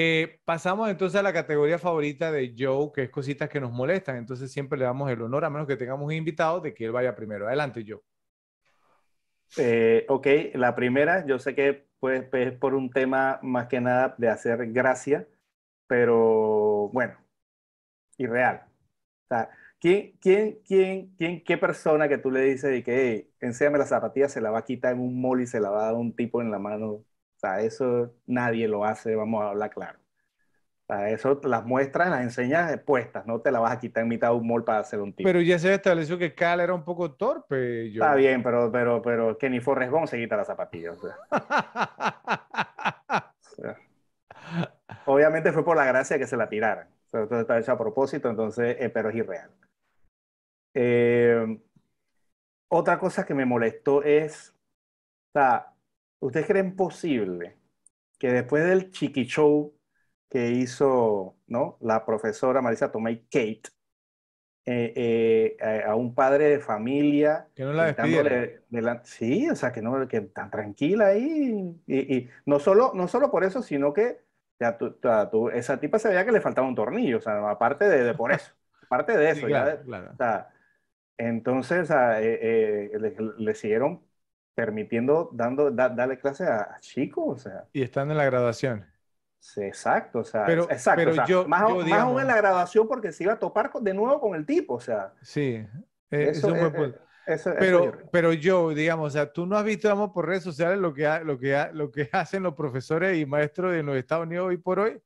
Eh, pasamos entonces a la categoría favorita de Joe, que es cositas que nos molestan. Entonces siempre le damos el honor, a menos que tengamos un invitado, de que él vaya primero. Adelante, Joe. Eh, ok, la primera, yo sé que pues, es por un tema más que nada de hacer gracia, pero bueno, irreal. real ¿quién, quién, quién, quién, qué persona que tú le dices de que, hey, enséñame las zapatillas, se la va a quitar en un mall y se la va a dar un tipo en la mano o sea, eso nadie lo hace, vamos a hablar claro. O sea, eso las muestras, las enseñas expuestas no te la vas a quitar en mitad de un mall para hacer un tipo. Pero ya se estableció que Cal era un poco torpe. Está bien, pero, pero, pero que Forrest se quita las zapatillas. Obviamente fue por la gracia que se la tiraran. Entonces está hecho a propósito, entonces, eh, pero es irreal. Eh, otra cosa que me molestó es, o sea, ¿Ustedes creen posible que después del chiqui show que hizo ¿no? la profesora Marisa Tomei Kate eh, eh, a un padre de familia. Que no la de la, Sí, o sea, que no, que tan tranquila ahí. Y, no, solo, no solo por eso, sino que ya esa tipa se veía que le faltaba un tornillo, o sea, aparte de, por eso. aparte de eso, entonces le, le siguieron permitiendo, dando, darle clase a, chicos, o sea. Y estando en la graduación. Sí, exacto, o sea, pero, exacto, pero yo, más, aún en la graduación porque se iba a topar de nuevo con el tipo, o sea. Sí, eh, eh, eso, pero, yo pero yo, digamos, o sea, tú no has visto, digamos, por redes sociales lo que, lo, que lo que hacen los profesores y maestros de los Estados Unidos hoy por hoy.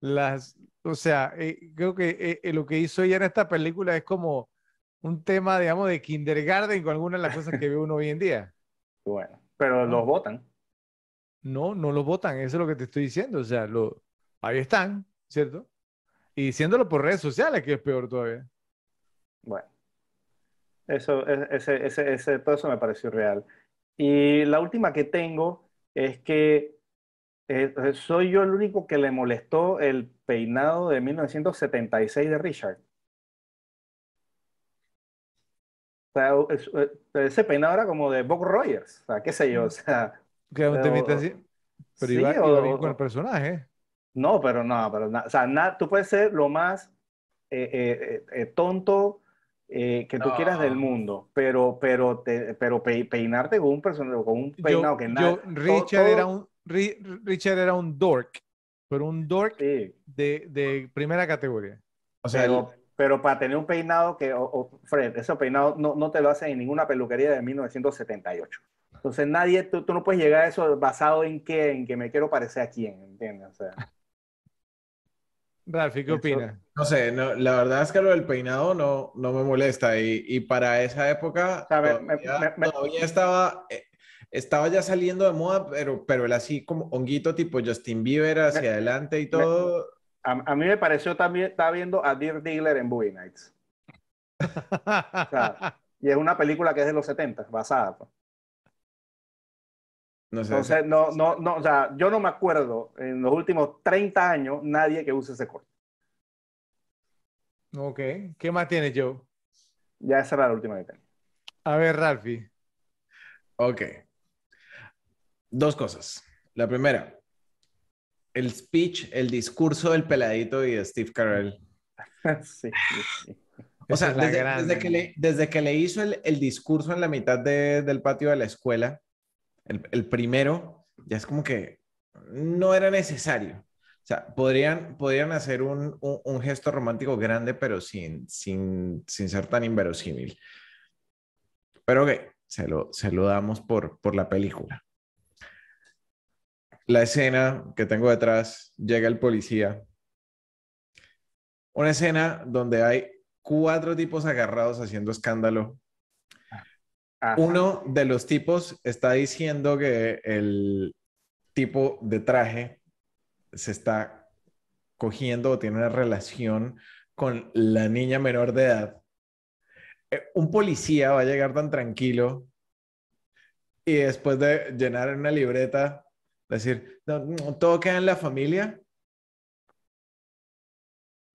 Las, o sea, eh, creo que lo que hizo ella en esta película es como un tema, digamos, de kindergarten con algunas de las cosas que ve uno hoy en día. Bueno, pero los ah. votan. No, no los votan, eso es lo que te estoy diciendo. O sea, lo, ahí están, ¿cierto? Y diciéndolo por redes sociales, que es peor todavía. Bueno, eso, e, todo eso me pareció real. Y la última que tengo es que eh, soy yo el único que le molestó el peinado de 1976 de Richard. O sea, eh, ese peinado era como de Bob Rogers, o sea, qué sé yo, o sea... así, pero iba, con el personaje. No, pero no, pero o sea, tú puedes ser lo más eh, eh, tonto que tú quieras del ah. mundo, pero, pero, pero peinarte con un personaje, con un peinado que nada... Yo, Richard, era un, Richard era un dork, pero un dork de, primera categoría. O sea, pero para tener un peinado que, Fred, ese peinado no, no, te lo hacen en ninguna peluquería de 1978. Entonces nadie, tú, no puedes llegar a eso basado en que, en que me quiero parecer a quién, ¿entiendes? O ¿qué opinas? No sé, la verdad es que lo del peinado no, no me molesta y, y para esa época todavía, estaba, eh, estaba ya saliendo de moda, pero, pero él así como honguito tipo Justin Bieber hacia adelante y todo a, mí me pareció también, estaba viendo a Dear Dealer en Bowie Nights. y es una película que es de los 70, basada. Pues. No sé, Entonces, no, no, no, o sea, yo no me acuerdo en los últimos 30 años nadie que use ese corte. Ok, ¿qué más tienes, Joe? Ya esa era la última que tenía. A ver, Ralphie. Ok. Dos cosas. La primera, el speech, el discurso del peladito y de Steve Carell. sí, O sea, desde, que le, desde que le hizo el, el discurso en la mitad de, del patio de la escuela, el, el, primero, ya es como que no era necesario. O sea, podrían, podrían hacer un, un, gesto romántico grande, pero sin, sin, sin ser tan inverosímil. Pero que se lo, se lo damos por, por la película la escena que tengo detrás, llega el policía. Una escena donde hay cuatro tipos agarrados haciendo escándalo. Uno de los tipos está diciendo que el tipo de traje se está cogiendo o tiene una relación con la niña menor de edad. Eh, un policía va a llegar tan tranquilo y después de llenar una libreta Decir, no, todo queda en la familia.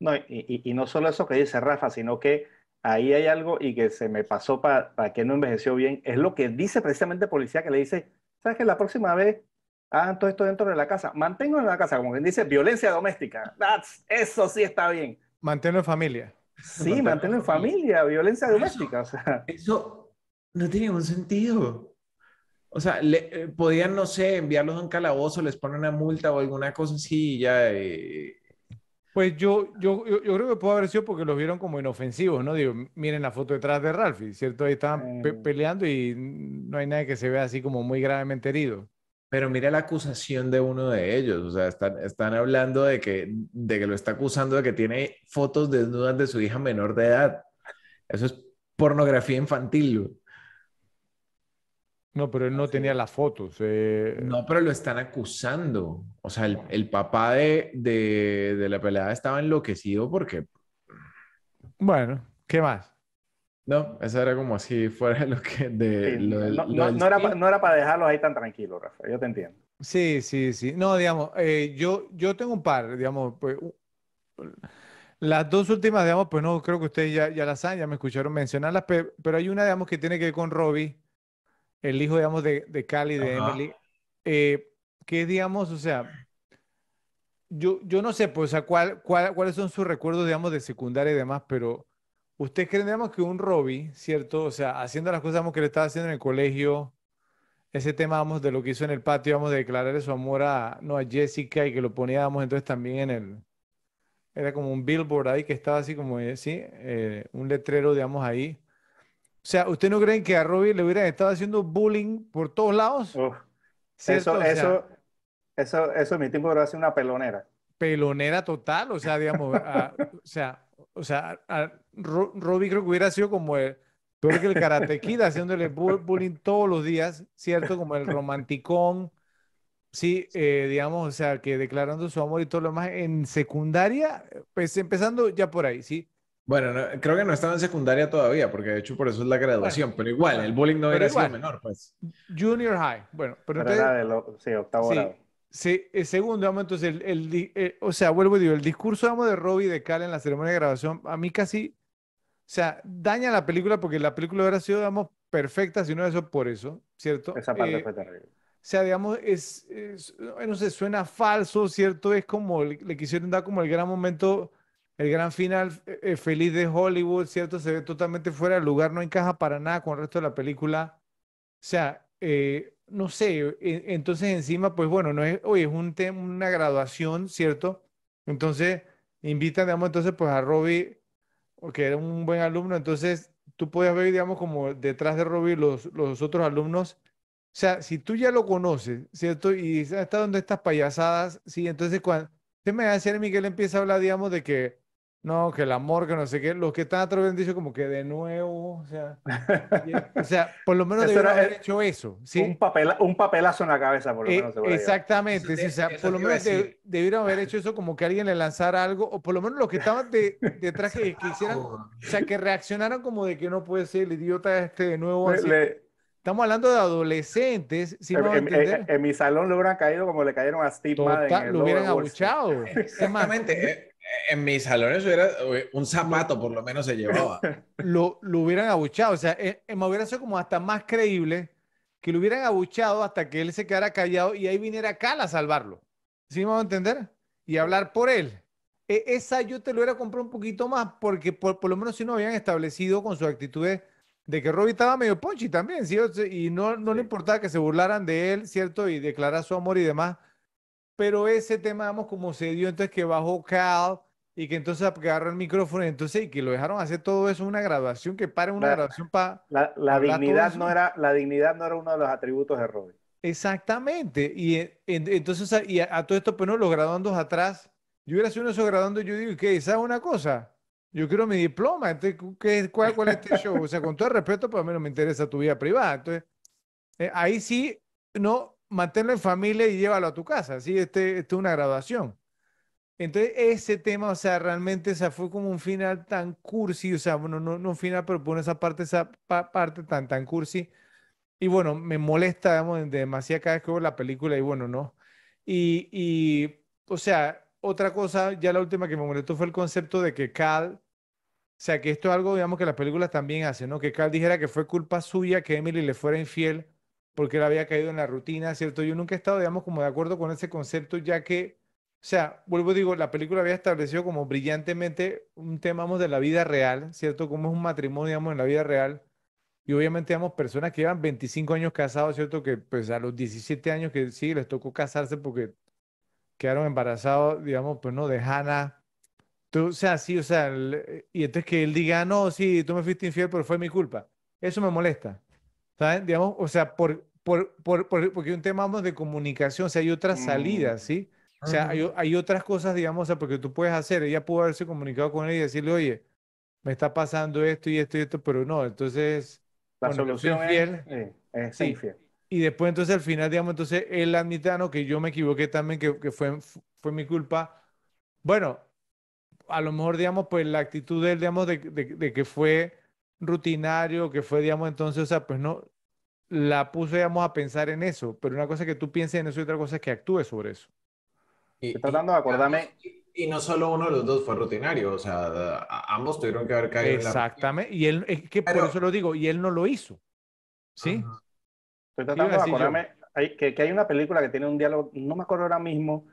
No, y, no solo eso que dice Rafa, sino que ahí hay algo y que se me pasó para que no envejeció bien, es lo que dice precisamente policía que le dice, ¿sabes que la próxima vez hagan ah, todo esto dentro de la casa? Mantengo en la casa, como quien dice, violencia doméstica. eso sí está bien. Mantengo en familia. Sí, mantengo en familia, violencia doméstica. Eso, eso no tiene ningún sentido. O sea, le, eh, podían, no sé, enviarlos a un calabozo, les ponen una multa o alguna cosa así y ya. Eh. Pues yo, yo, yo, creo que puede haber sido porque los vieron como inofensivos, ¿no? Digo, miren la foto detrás de Ralphie, ¿cierto? Ahí estaban ah. peleando y no hay nadie que se vea así como muy gravemente herido. Pero mira la acusación de uno de ellos, o sea, están, están hablando de que, de que lo está acusando de que tiene fotos desnudas de su hija menor de edad. Eso es pornografía infantil. No, pero él no tenía las fotos. Eh. No, pero lo están acusando. O sea, el, papá de, la peleada estaba enloquecido porque... Bueno, ¿qué más? No, eso era como así fuera lo que... De, no, era, para dejarlo ahí tan tranquilo, Rafa. Yo te entiendo. Sí, sí, sí. No, digamos, eh, yo, yo tengo un par, digamos, pues... Las dos últimas, digamos, pues no, creo que ustedes ya, las han, ya me escucharon mencionarlas, pero, pero hay una, digamos, que tiene que ver con Robbie el hijo, digamos, de, de Cali, de Emily, eh, qué que digamos, o sea, yo, yo no sé, pues, o cuál, cuáles son sus recuerdos, digamos, de secundaria y demás, pero ¿usted creen, digamos, que un Robbie, ¿cierto? O sea, haciendo las cosas digamos, que le estaba haciendo en el colegio, ese tema, vamos, de lo que hizo en el patio, vamos, de declararle su amor a, no, a Jessica y que lo poníamos entonces también en el, era como un billboard ahí que estaba así como, eh, sí, eh, un letrero, digamos, ahí o sea, ¿usted no creen que a Robbie le hubieran estado haciendo bullying por todos lados? Uf, eso, eso, eso, eso, mi tiempo hace una pelonera. Pelonera total, o sea, digamos, o sea, o sea, Robbie creo que hubiera sido como el, peor que el Kid, haciéndole bullying todos los días, ¿cierto? Como el romanticón, sí, eh, digamos, o sea, que declarando su amor y todo lo demás en secundaria, pues empezando ya por ahí, ¿sí? Bueno, creo que no estaba en secundaria todavía, porque de hecho por eso es la graduación, pero igual, el bullying no era sido menor, pues. Junior high, bueno, pero, entonces, sí, octavo grado. Sí, el eh, segundo, vamos, entonces, el, el eh, o sea, vuelvo y digo, el discurso vamos, de Robbie de Cal en la ceremonia de graduación, a mí casi, o sea, daña la película porque la película hubiera sido, vamos, perfecta si no eso por eso, ¿cierto? Esa parte eh, fue terrible. O sea, digamos, es, no se suena falso, ¿cierto? Es como, le quisieron dar como el gran momento el gran final eh, eh, feliz de Hollywood, ¿cierto? Se ve totalmente fuera del lugar, no encaja para nada con el resto de la película. O sea, eh, no sé, e, entonces encima, pues bueno, no es, oye, es un una graduación, ¿cierto? Entonces, invitan, digamos, entonces, pues a Robbie, que era un buen alumno, entonces tú podías ver, digamos, como detrás de Robbie los, los otros alumnos. O sea, si tú ya lo conoces, ¿cierto? Y ah, está donde estas payasadas, sí, entonces cuando... Se me hace, Miguel empieza a hablar, digamos, de que no, que el amor, que no sé qué, los que están atrás dicho como que de nuevo, o sea, o sea por lo menos debieron haber eh, hecho eso, ¿sí? Un, papel, un papelazo en la cabeza, por lo eh, menos. exactamente, sí, o sea, por lo menos debieron haber hecho eso como que alguien le lanzara algo, o por lo menos los que estaban de, detrás que, hicieran, o sea, que reaccionaran como de que no puede ser el idiota este de nuevo. Así. Estamos hablando de adolescentes. en, en, mi salón le hubieran caído como le cayeron a Steve Madden. Lo hubieran abuchado. Exactamente en mis salones hubiera eh, un zapato por lo menos se llevaba. Lo, lo hubieran abuchado, o sea, eh, eh, me hubiera sido como hasta más creíble que lo hubieran abuchado hasta que él se quedara callado y ahí viniera Cal a salvarlo. ¿Sí me van a entender? Y hablar por él. E, esa yo te lo hubiera comprado un poquito más porque por, lo menos si no habían establecido con su actitud de, que Robbie estaba medio ponchi también, ¿sí? y no, no le importaba que se burlaran de él, ¿cierto? Y declarar su amor y demás pero ese tema, vamos, como se dio, entonces que bajó Cal y que entonces agarró el micrófono, entonces y que lo dejaron hacer todo eso, una graduación, que para una graduación para... La, dignidad no era, la dignidad no era uno de los atributos de Robin. Exactamente, y eh, entonces y a, todo esto, pues no, los graduandos atrás, yo hubiera sido uno de esos graduandos, yo digo, ¿qué? ¿Sabes una cosa? Yo quiero mi diploma, entonces, ¿qué, cuál, es este show? O sea, con todo el respeto, pues a mí no me interesa tu vida privada. Entonces, eh, ahí sí, no, manténlo en familia y llévalo a tu casa, ¿sí? Este, es una graduación. Entonces, ese tema, o sea, realmente o fue como un final tan cursi, o sea, bueno, no, no un final, pero pone esa parte, esa parte tan, tan cursi. Y bueno, me molesta, digamos, demasiado cada vez que veo la película y bueno, no. Y, y, o sea, otra cosa, ya la última que me molestó fue el concepto de que Cal, o sea, que esto es algo, digamos, que las películas también hacen, ¿no? Que Cal dijera que fue culpa suya que Emily le fuera infiel porque él había caído en la rutina, ¿cierto? Yo nunca he estado, digamos, como de acuerdo con ese concepto, ya que, o sea, vuelvo digo, la película había establecido como brillantemente un tema, digamos, de la vida real, ¿cierto? Como es un matrimonio, digamos, en la vida real. Y obviamente, digamos, personas que llevan 25 años casados, ¿cierto? Que pues a los 17 años que sí, les tocó casarse porque quedaron embarazados, digamos, pues no, de Hannah. Tú, o sea, sí, o sea, y entonces que él diga, no, sí, tú me fuiste infiel, pero fue mi culpa. Eso me molesta. ¿Saben? Digamos, o sea, por, por, es porque un tema de comunicación, o hay otras mm. salidas, ¿sí? O sea, hay, otras cosas, digamos, porque tú puedes hacer, ella pudo haberse comunicado con él y decirle, oye, me está pasando esto y esto y esto, pero no, entonces, la solución es fiel, eh, Y después entonces al final, digamos, entonces él admite, ah, no, que yo me equivoqué también, que, fue, fue mi culpa. Bueno, a lo mejor, digamos, pues la actitud de él, digamos, de que fue rutinario, que fue, digamos, entonces, o sea, pues no, la puse, digamos, a pensar en eso, pero una cosa es que tú pienses en eso y otra cosa es que actúes sobre eso. Y, Estoy tratando de acordarme. Y, no solo uno de los dos fue rutinario, o sea, ambos tuvieron que haber caído. Exactamente, y él, es que por eso lo digo, y él no lo hizo. ¿Sí? Estoy tratando de acordarme hay, que, hay una película que tiene un diálogo, no me acuerdo ahora mismo,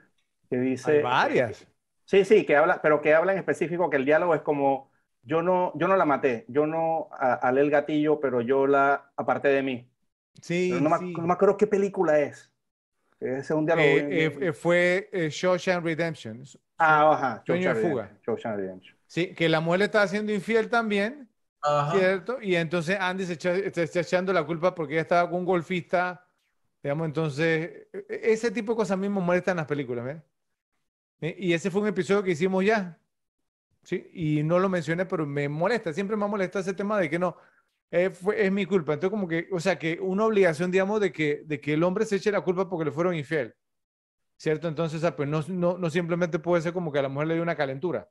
que dice. Hay varias. Sí, sí, que habla, pero que habla en específico que el diálogo es como. Yo no, yo no la maté, yo no alé el gatillo, pero yo la aparté de mí no, Me, acuerdo qué película es. Ese un diálogo. Eh, eh, eh, fue Shawshank Redemption. Ah, ajá. Shawshank Redemption. Sí, que la mujer le estaba haciendo infiel también. ¿Cierto? Y entonces Andy se está echando la culpa porque ella estaba con un golfista. Digamos, entonces, e-, e-, ese tipo de cosas mismo molestan en las películas, e-, Y ese fue un episodio que hicimos ya, ¿sí? Y no lo mencioné, pero me molesta, siempre me molesta ese tema de que no, eh, es mi culpa. Entonces, como que, o sea, que una obligación, digamos, de que, de que el hombre se eche la culpa porque le fueron infiel. ¿Cierto? Entonces, pues no, no, simplemente puede ser como que a la mujer le dio una calentura.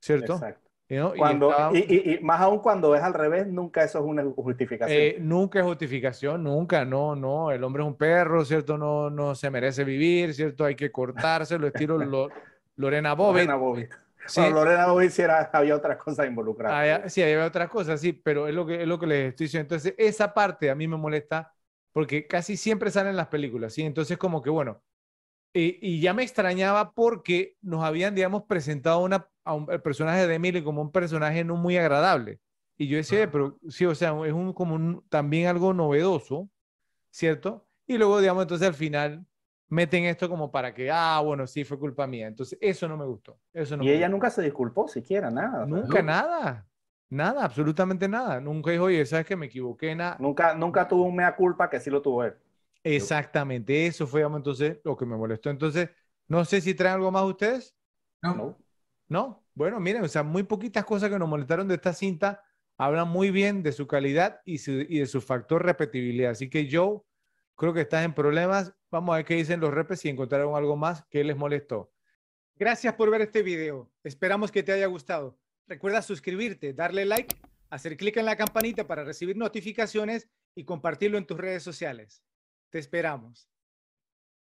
¿Cierto? Exacto. Cuando, y, más aún cuando es al revés, nunca eso es una justificación. Eh, nunca es justificación, nunca, no, no, el hombre es un perro, ¿cierto? No, no se merece vivir, ¿cierto? Hay que cortárselo, estilo Lorena Bobbitt. Lorena Bobbitt. Sí. Lorena lo hiciera, había otras cosas involucradas. sí, había otras cosas, sí, pero es lo, que, es lo que les estoy diciendo. Entonces, esa parte a mí me molesta porque casi siempre salen las películas, ¿sí? Entonces, como que, bueno, y, ya me extrañaba porque nos habían, digamos, presentado una, un, el personaje de Emily como un personaje no muy agradable. Y yo decía, ah. pero sí, o sea, es un, como también algo novedoso, ¿cierto? Y luego, digamos, entonces al final meten esto como para que, ah, bueno, sí, fue culpa mía. Entonces, eso no me gustó. Eso no y ella nunca se disculpó siquiera, nada. Nunca nada. Nada, absolutamente nada. Nunca dijo, oye, sabes que me equivoqué, nada. Nunca, nunca tuvo un mea culpa que sí lo tuvo él. Exactamente, eso fue entonces lo que me molestó. Entonces, no sé si traen algo más ustedes. No. No. Bueno, miren, o sea, muy poquitas cosas que nos molestaron de esta cinta hablan muy bien de su calidad y, de su factor repetibilidad. Así que yo creo que estás en problemas. Vamos a ver qué dicen los repes y encontraron algo más que les molestó. Gracias por ver este video. Esperamos que te haya gustado. Recuerda suscribirte, darle like, hacer clic en la campanita para recibir notificaciones y compartirlo en tus redes sociales. Te esperamos.